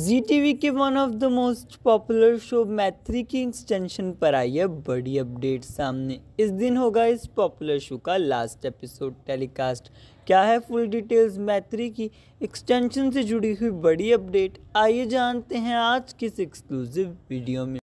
जी T V के one of the most popular show Maitri की extension पर आई है बड़ी अपडेट सामने इस दिन होगा इस पॉपुलर शो का लास्ट एपिसोड टेलीकास्ट क्या है फुल डिटेल्स मैत्री की एक्सटेंशन से जुड़ी हुई बड़ी अपडेट आइए जानते हैं आज किस एक्सक्लूसिव वीडियो में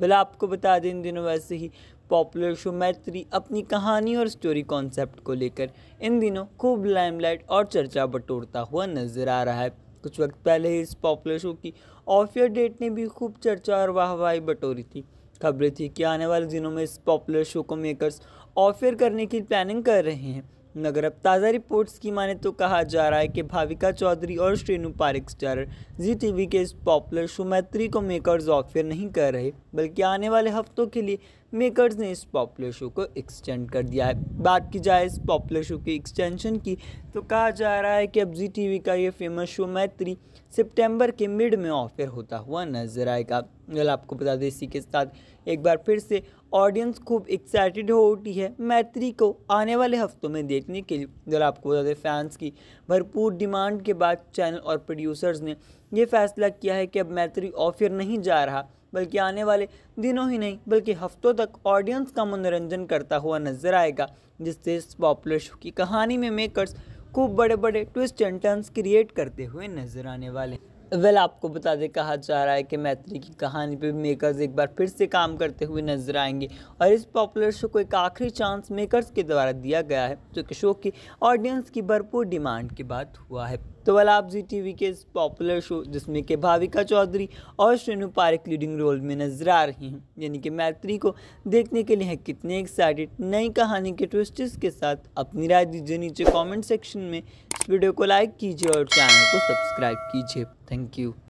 बिल आपको बता दें इन दिनों वैसे ही पॉपुलर शो मैत्री अपनी कहानी और स्टोरी कॉन्सेप्ट को लेकर इन दिनों खूब लाइमलाइट और चर्चा बटोरता हुआ नजर आ रहा है कुछ वक्त पहले ही इस पॉपुलर शो की ऑफियर डेट ने भी खूब चर्चा और वाहवाही बटोरी थी खबरें थी कि आने वाले दिनों में इस पॉपुलर शो को मेकर्स ऑफियर करने की प्लानिंग कर रहे हैं मगर अब ताज़ा रिपोर्ट्स की माने तो कहा जा रहा है कि भाविका चौधरी और श्रेणु पारिक स्टारर जी टी के इस पॉपुलर शो मैत्री को मेकर्स ऑफियर नहीं कर रहे बल्कि आने वाले हफ्तों के लिए मेकर्स ने इस पॉपुलर शो को एक्सटेंड कर दिया है बात की जाए इस पॉपुलर शो के एक्सटेंशन की तो कहा जा रहा है कि अब जी टी का ये फेमस शो मैत्री सितंबर के मिड में ऑफर होता हुआ नजर आएगा गल आपको बता दें इसी के साथ एक बार फिर से ऑडियंस खूब एक्साइटेड हो उठी है मैत्री को आने वाले हफ्तों में देखने के लिए गल आपको बता दें फैंस की भरपूर डिमांड के बाद चैनल और प्रोड्यूसर्स ने यह फैसला किया है कि अब मैत्री ऑफर नहीं जा रहा बल्कि आने वाले दिनों ही नहीं बल्कि हफ्तों तक ऑडियंस का मनोरंजन करता हुआ नजर आएगा जिससे इस पॉपुलर शो की कहानी में मेकर्स खूब बड़े बड़े ट्विस्ट एंड टर्न्स क्रिएट करते हुए नजर आने वाले वेल आपको बता दें कहा जा रहा है कि मैत्री की कहानी पर मेकर्स एक बार फिर से काम करते हुए नजर आएंगे और इस पॉपुलर शो को एक आखिरी चांस मेकर्स के द्वारा दिया गया है जो कि शो की ऑडियंस की भरपूर डिमांड के बाद हुआ है तो आप जी टी के इस पॉपुलर शो जिसमें कि भाविका चौधरी और श्रेणु पारिक लीडिंग रोल में नजर आ रही हैं यानी कि मैत्री को देखने के लिए है कितने एक्साइटेड नई कहानी के ट्विस्ट्स के साथ अपनी राय दीजिए नीचे कमेंट सेक्शन में इस वीडियो को लाइक कीजिए और चैनल को सब्सक्राइब कीजिए थैंक यू